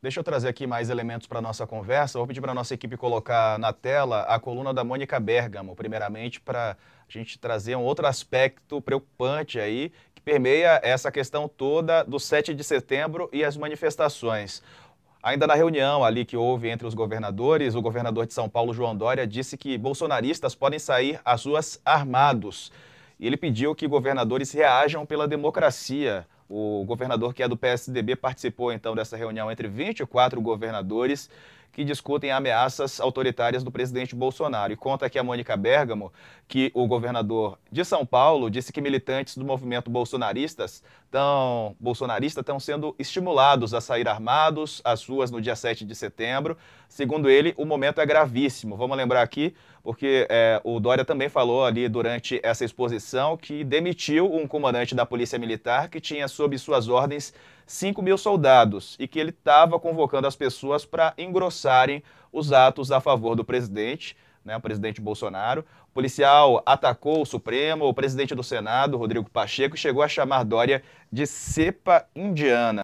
Deixa eu trazer aqui mais elementos para a nossa conversa. Vou pedir para a nossa equipe colocar na tela a coluna da Mônica Bergamo, primeiramente, para a gente trazer um outro aspecto preocupante aí, que permeia essa questão toda do 7 de setembro e as manifestações. Ainda na reunião ali que houve entre os governadores, o governador de São Paulo, João Dória, disse que bolsonaristas podem sair às ruas armados. E ele pediu que governadores reajam pela democracia. O governador que é do PSDB participou então dessa reunião entre 24 governadores que discutem ameaças autoritárias do presidente Bolsonaro. E conta aqui a Mônica Bergamo que o governador de São Paulo disse que militantes do movimento bolsonaristas tão, bolsonarista estão sendo estimulados a sair armados às ruas no dia 7 de setembro. Segundo ele, o momento é gravíssimo. Vamos lembrar aqui, porque é, o Dória também falou ali durante essa exposição que demitiu um comandante da Polícia Militar que tinha sob suas ordens 5 mil soldados e que ele estava convocando as pessoas para engrossar reforçarem os atos a favor do presidente, né, o presidente Bolsonaro. O policial atacou o Supremo, o presidente do Senado, Rodrigo Pacheco, chegou a chamar Dória de cepa indiana.